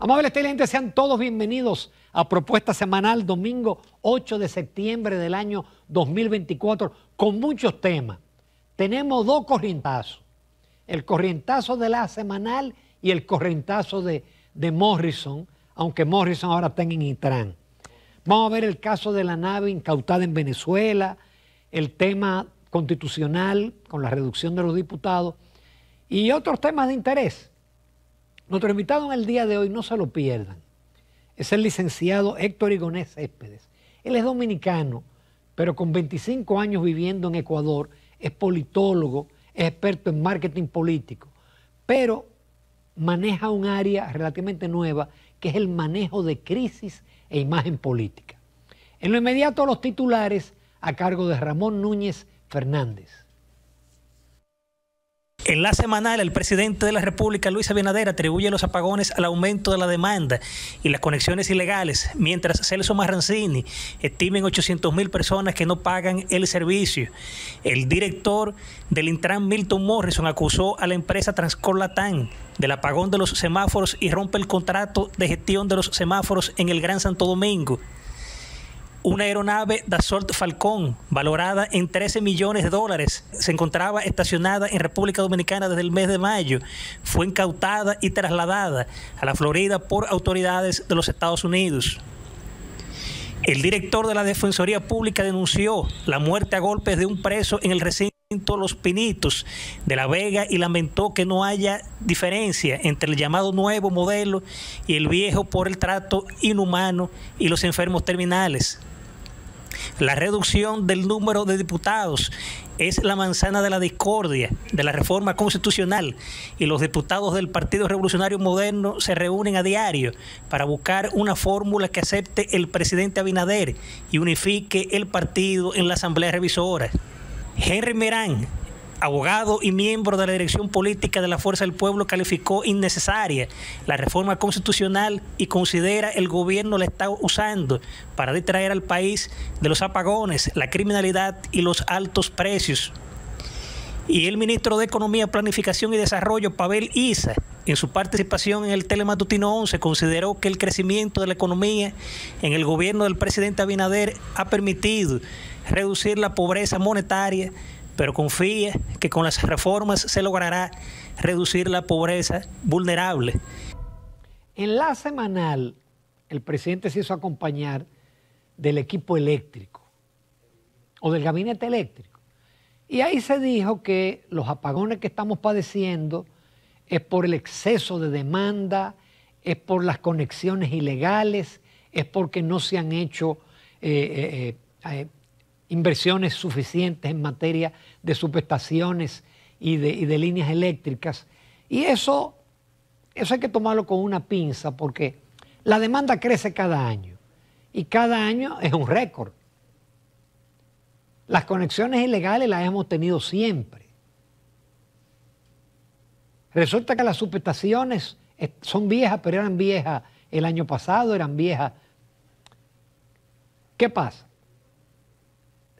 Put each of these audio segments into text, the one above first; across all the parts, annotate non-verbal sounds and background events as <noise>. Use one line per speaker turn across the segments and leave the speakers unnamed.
Amables televidentes, sean todos bienvenidos a Propuesta Semanal, domingo 8 de septiembre del año 2024, con muchos temas. Tenemos dos corrientazos, el corrientazo de la semanal y el corrientazo de, de Morrison, aunque Morrison ahora está en Itrán. Vamos a ver el caso de la nave incautada en Venezuela, el tema constitucional con la reducción de los diputados y otros temas de interés. Nuestro invitado en el día de hoy, no se lo pierdan, es el licenciado Héctor Igonés Céspedes. Él es dominicano, pero con 25 años viviendo en Ecuador, es politólogo, es experto en marketing político, pero maneja un área relativamente nueva que es el manejo de crisis e imagen política. En lo inmediato, los titulares a cargo de Ramón Núñez Fernández.
En la semanal, el presidente de la República, Luis Abinader, atribuye los apagones al aumento de la demanda y las conexiones ilegales, mientras Celso Marrancini estima en 800 mil personas que no pagan el servicio. El director del Intran, Milton Morrison, acusó a la empresa Transcorlatán del apagón de los semáforos y rompe el contrato de gestión de los semáforos en el Gran Santo Domingo una aeronave Dassault Falcón, valorada en 13 millones de dólares, se encontraba estacionada en República Dominicana desde el mes de mayo. Fue incautada y trasladada a la Florida por autoridades de los Estados Unidos. El director de la Defensoría Pública denunció la muerte a golpes de un preso en el recinto Los Pinitos de La Vega y lamentó que no haya diferencia entre el llamado nuevo modelo y el viejo por el trato inhumano y los enfermos terminales. La reducción del número de diputados es la manzana de la discordia, de la reforma constitucional, y los diputados del Partido Revolucionario Moderno se reúnen a diario para buscar una fórmula que acepte el presidente Abinader y unifique el partido en la Asamblea Revisora. Henry Merán, abogado y miembro de la dirección política de la Fuerza del Pueblo, calificó innecesaria la reforma constitucional y considera el gobierno la está usando para distraer al país de los apagones, la criminalidad y los altos precios. Y el ministro de Economía, Planificación y Desarrollo, Pavel Isa, en su participación en el Telematutino 11, consideró que el crecimiento de la economía en el gobierno del presidente Abinader ha permitido reducir la pobreza monetaria, pero confíe que con las reformas se logrará reducir la pobreza vulnerable.
En la semanal, el presidente se hizo acompañar del equipo eléctrico o del gabinete eléctrico. Y ahí se dijo que los apagones que estamos padeciendo es por el exceso de demanda, es por las conexiones ilegales, es porque no se han hecho eh, eh, eh, inversiones suficientes en materia de subestaciones y de, líneas eléctricas. Y eso, eso hay que tomarlo con una pinza porque la demanda crece cada año y cada año es un récord. Las conexiones ilegales las hemos tenido siempre. Resulta que las subestaciones eh, son viejas, pero eran viejas el año pasado, eran viejas. ¿Qué pasa?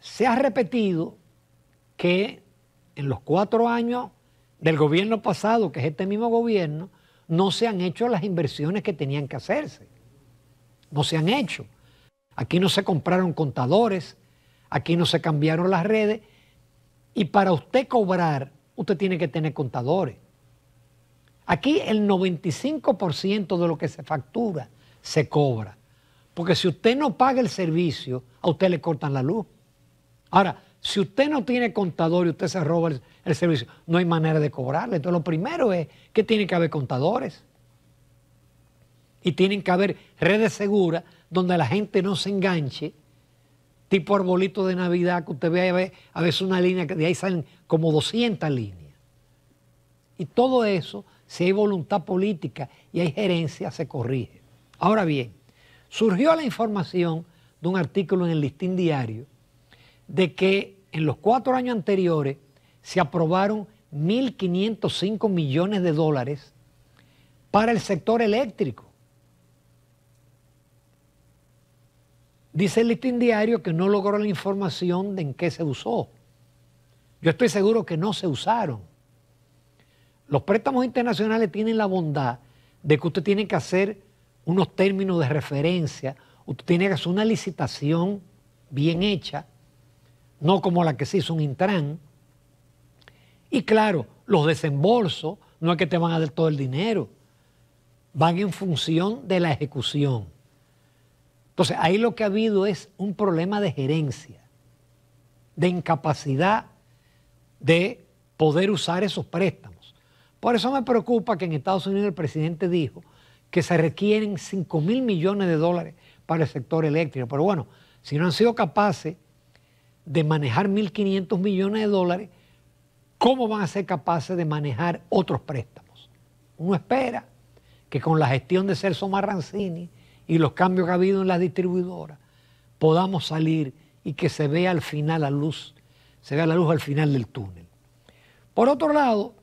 se ha repetido que en los cuatro años del gobierno pasado, que es este mismo gobierno, no se han hecho las inversiones que tenían que hacerse. No se han hecho. Aquí no se compraron contadores, aquí no se cambiaron las redes. Y para usted cobrar, usted tiene que tener contadores. Aquí el 95% de lo que se factura se cobra. Porque si usted no paga el servicio, a usted le cortan la luz. Ahora, si usted no tiene contador y usted se roba el, servicio, no hay manera de cobrarle. Entonces, lo primero es que tiene que haber contadores. Y tienen que haber redes seguras donde la gente no se enganche, tipo arbolito de Navidad, que usted ve a veces una línea que de ahí salen como 200 líneas. Y todo eso, si hay voluntad política y hay gerencia, se corrige. Ahora bien, surgió la información de un artículo en el listín diario de que en los cuatro años anteriores se aprobaron 1.505 millones de dólares para el sector eléctrico. Dice el listín diario que no logró la información de en qué se usó. Yo estoy seguro que no se usaron. Los préstamos internacionales tienen la bondad de que usted tiene que hacer unos términos de referencia, usted tiene que hacer una licitación bien hecha no como la que se hizo un Intran. Y claro, los desembolsos no es que te van a dar todo el dinero, van en función de la ejecución. Entonces, ahí lo que ha habido es un problema de gerencia, de incapacidad de poder usar esos préstamos. Por eso me preocupa que en Estados Unidos el presidente dijo que se requieren 5 mil millones de dólares para el sector eléctrico. Pero bueno, si no han sido capaces de manejar 1.500 millones de dólares, ¿cómo van a ser capaces de manejar otros préstamos? Uno espera que con la gestión de Celso Marrancini y los cambios que ha habido en las distribuidoras, podamos salir y que se vea al final la luz, se vea la luz al final del túnel. Por otro lado,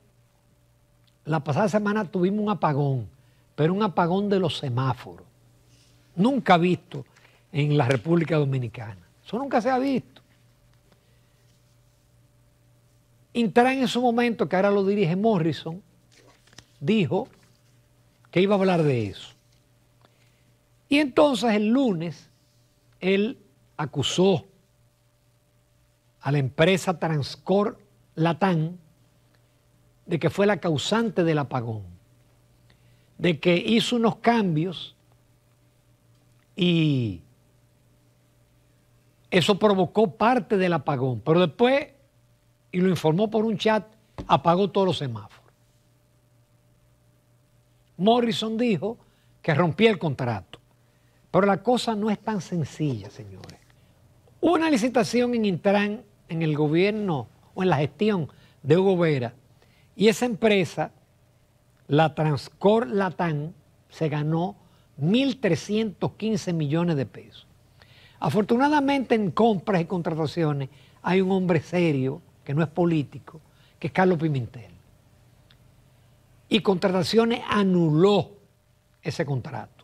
la pasada semana tuvimos un apagón, pero un apagón de los semáforos, nunca visto en la República Dominicana. Eso nunca se ha visto. Intran en su momento, que ahora lo dirige Morrison, dijo que iba a hablar de eso. Y entonces el lunes él acusó a la empresa Transcor Latán de que fue la causante del apagón, de que hizo unos cambios y eso provocó parte del apagón, pero después y lo informó por un chat, apagó todos los semáforos. Morrison dijo que rompía el contrato. Pero la cosa no es tan sencilla, señores. Una licitación en Intran, en el gobierno o en la gestión de Hugo Vera, y esa empresa, la Transcor Latán, se ganó 1.315 millones de pesos. Afortunadamente en compras y contrataciones hay un hombre serio que no es político, que es Carlos Pimentel. Y Contrataciones anuló ese contrato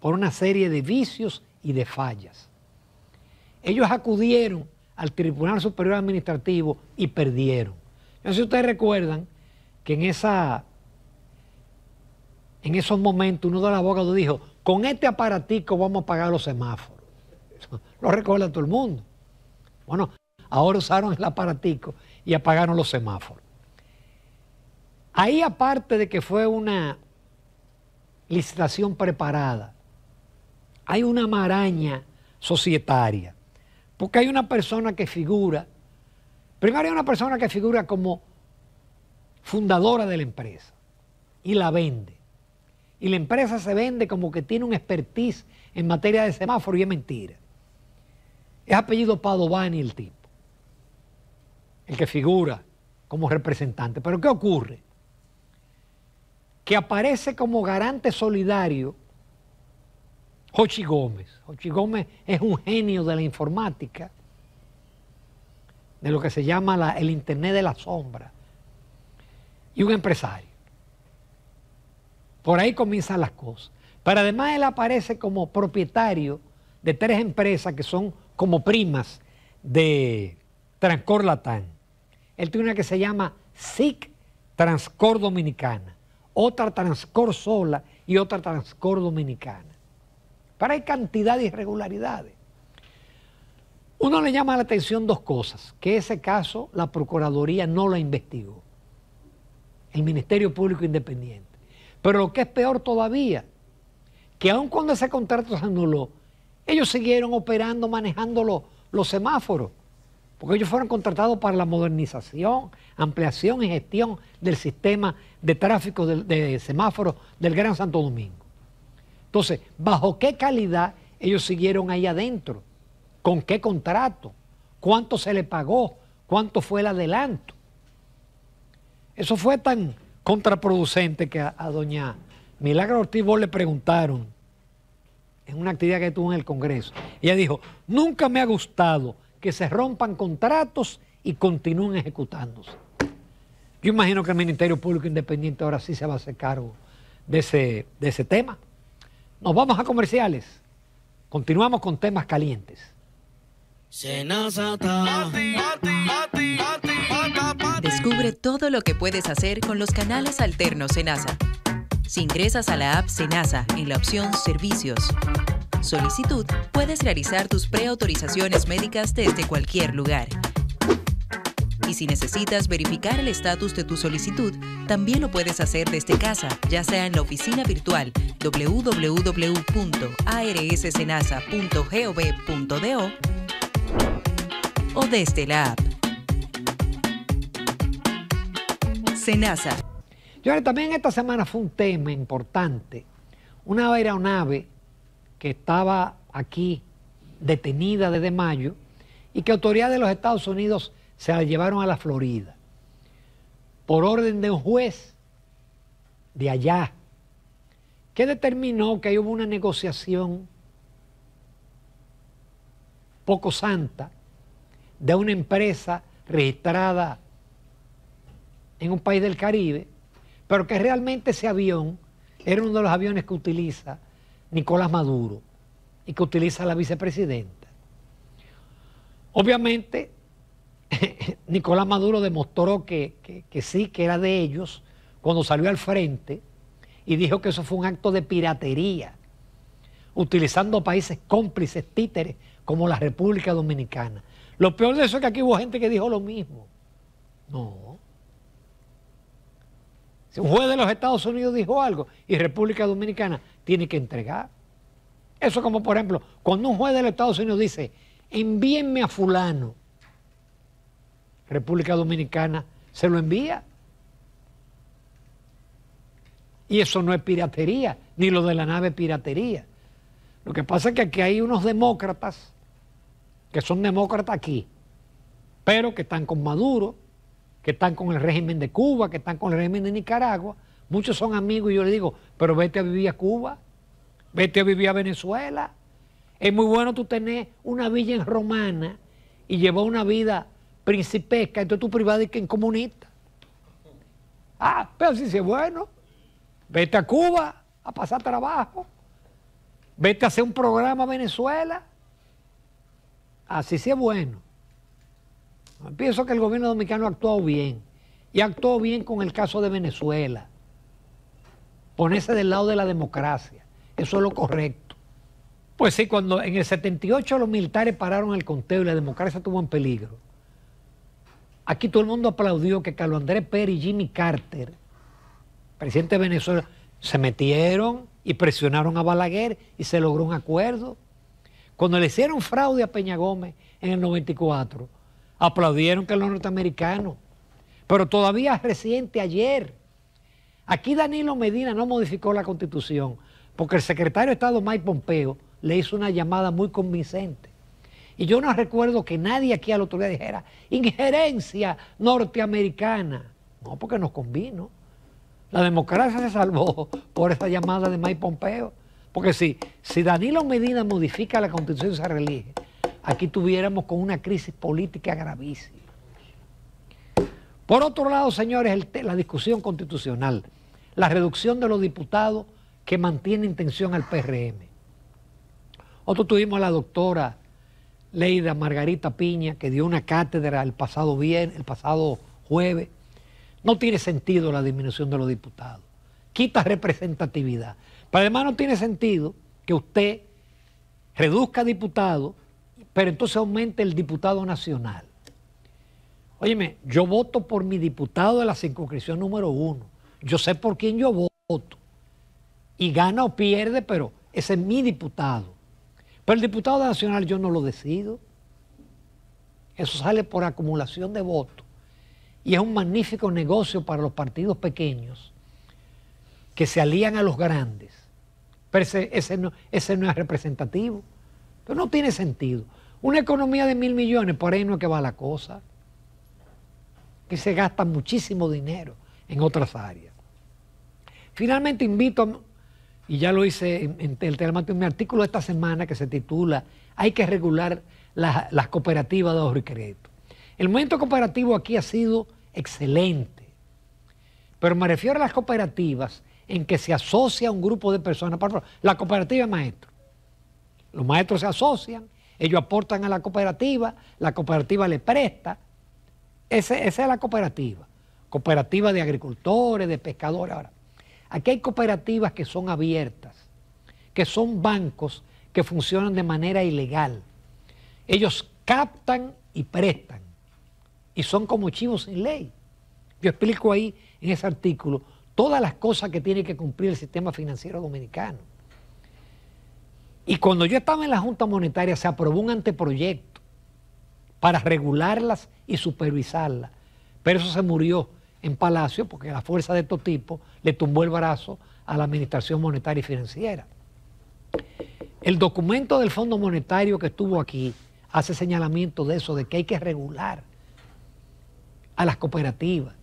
por una serie de vicios y de fallas. Ellos acudieron al Tribunal Superior Administrativo y perdieron. No sé si ustedes recuerdan que en, esa, en esos momentos uno de los abogados dijo, con este aparatico vamos a pagar los semáforos. <laughs> Lo recuerda todo el mundo. Bueno, Ahora usaron el aparatico y apagaron los semáforos. Ahí aparte de que fue una licitación preparada, hay una maraña societaria, porque hay una persona que figura, primero hay una persona que figura como fundadora de la empresa y la vende. Y la empresa se vende como que tiene un expertise en materia de semáforo y es mentira. Es apellido Padovani el tipo el que figura como representante. Pero ¿qué ocurre? Que aparece como garante solidario Hochi Gómez. Hochi Gómez es un genio de la informática, de lo que se llama el Internet de la sombra, y un empresario. Por ahí comienzan las cosas. Pero además él aparece como propietario de tres empresas que son como primas de Transcor él tiene una que se llama SIC Transcor Dominicana, otra Transcor sola y otra Transcor Dominicana. Pero hay cantidad de irregularidades. Uno le llama la atención dos cosas, que ese caso la Procuraduría no la investigó, el Ministerio Público Independiente. Pero lo que es peor todavía, que aun cuando ese contrato se anuló, ellos siguieron operando, manejando los semáforos porque ellos fueron contratados para la modernización, ampliación y gestión del sistema de tráfico de, semáforos del Gran Santo Domingo. Entonces, ¿bajo qué calidad ellos siguieron ahí adentro? ¿Con qué contrato? ¿Cuánto se le pagó? ¿Cuánto fue el adelanto? Eso fue tan contraproducente que a, doña Milagro Ortiz le preguntaron en una actividad que tuvo en el Congreso. Ella dijo, nunca me ha gustado que se rompan contratos y continúen ejecutándose. Yo imagino que el Ministerio Público Independiente ahora sí se va a hacer cargo de ese, de ese tema. Nos vamos a comerciales. Continuamos con temas calientes.
Descubre todo lo que puedes hacer con los canales alternos Senasa. Si ingresas a la app Senasa en la opción Servicios, solicitud, puedes realizar tus preautorizaciones médicas desde cualquier lugar. Y si necesitas verificar el estatus de tu solicitud, también lo puedes hacer desde casa, ya sea en la oficina virtual www.arsenasa.gov.do o desde la app.
Senasa. Yo también esta semana fue un tema importante. Una aeronave que estaba aquí detenida desde mayo y que autoridades de los Estados Unidos se la llevaron a la Florida por orden de un juez de allá que determinó que hubo una negociación poco santa de una empresa registrada en un país del Caribe, pero que realmente ese avión era uno de los aviones que utiliza Nicolás Maduro y que utiliza la vicepresidenta. Obviamente, <laughs> Nicolás Maduro demostró que, que sí, que era de ellos, cuando salió al frente y dijo que eso fue un acto de piratería, utilizando países cómplices, títeres, como la República Dominicana. Lo peor de eso es que aquí hubo gente que dijo lo mismo. No, si un juez de los Estados Unidos dijo algo y República Dominicana tiene que entregar. Eso como por ejemplo, cuando un juez de los Estados Unidos dice, envíenme a fulano, República Dominicana se lo envía. Y eso no es piratería, ni lo de la nave piratería. Lo que pasa es que aquí hay unos demócratas, que son demócratas aquí, pero que están con Maduro, que están con el régimen de Cuba, que están con el régimen de Nicaragua. Muchos son amigos y yo les digo, pero vete a vivir a Cuba, vete a vivir a Venezuela. Es muy bueno tú tener una villa en romana y llevar una vida principesca, entonces tú que en comunista. Ah, pero sí es bueno, vete a Cuba a pasar trabajo, vete a hacer un programa a Venezuela. Así sí es bueno. Pienso que el gobierno dominicano ha actuado bien y actuó bien con el caso de Venezuela. Ponerse del lado de la democracia, eso es lo correcto. Pues sí, cuando en el 78 los militares pararon el conteo y la democracia estuvo en peligro. Aquí todo el mundo aplaudió que Carlos Andrés Pérez y Jimmy Carter, presidente de Venezuela, se metieron y presionaron a Balaguer y se logró un acuerdo. Cuando le hicieron fraude a Peña Gómez en el 94, aplaudieron que los norteamericanos. Pero todavía reciente ayer, aquí Danilo Medina no modificó la constitución, porque el secretario de Estado Mike Pompeo le hizo una llamada muy convincente. Y yo no recuerdo que nadie aquí al otro día dijera injerencia norteamericana. No, porque nos convino. La democracia se salvó por esa llamada de Mike Pompeo. Porque si, si Danilo Medina modifica la constitución y se reelige, aquí tuviéramos con una crisis política gravísima. Por otro lado, señores, la discusión constitucional, la reducción de los diputados que mantiene intención al PRM. Nosotros tuvimos a la doctora Leida Margarita Piña, que dio una cátedra el pasado, viernes, el pasado jueves. No tiene sentido la disminución de los diputados. Quita representatividad. Pero además no tiene sentido que usted reduzca diputados pero entonces aumenta el diputado nacional. Óyeme, yo voto por mi diputado de la circunscripción número uno. Yo sé por quién yo voto. Y gana o pierde, pero ese es mi diputado. Pero el diputado nacional yo no lo decido. Eso sale por acumulación de votos. Y es un magnífico negocio para los partidos pequeños que se alían a los grandes. Pero ese, no, ese no es representativo. Pero no tiene sentido. Una economía de mil millones, por ahí no es que va la cosa. Que se gasta muchísimo dinero en otras áreas. Finalmente invito, y ya lo hice en, el en mi artículo de esta semana que se titula Hay que regular las cooperativas de ahorro y crédito. El momento cooperativo aquí ha sido excelente, pero me refiero a las cooperativas en que se asocia un grupo de personas. Por la cooperativa de maestros. Los maestros se asocian ellos aportan a la cooperativa, la cooperativa le presta. esa es la cooperativa. Cooperativa de agricultores, de pescadores. Ahora, aquí hay cooperativas que son abiertas, que son bancos que funcionan de manera ilegal. Ellos captan y prestan. Y son como chivos sin ley. Yo explico ahí en ese artículo todas las cosas que tiene que cumplir el sistema financiero dominicano. Y cuando yo estaba en la Junta Monetaria se aprobó un anteproyecto para regularlas y supervisarlas. Pero eso se murió en Palacio porque la fuerza de estos tipos le tumbó el brazo a la Administración Monetaria y Financiera. El documento del Fondo Monetario que estuvo aquí hace señalamiento de eso, de que hay que regular a las cooperativas.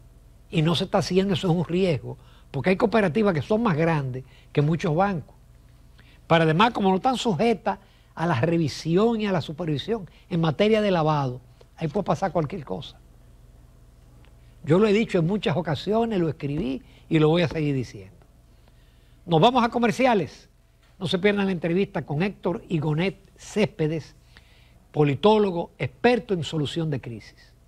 Y no se está haciendo, eso es un riesgo, porque hay cooperativas que son más grandes que muchos bancos. Para además, como no están sujetas a la revisión y a la supervisión en materia de lavado, ahí puede pasar cualquier cosa. Yo lo he dicho en muchas ocasiones, lo escribí y lo voy a seguir diciendo. Nos vamos a comerciales. No se pierdan la entrevista con Héctor Igonet Céspedes, politólogo experto en solución de crisis.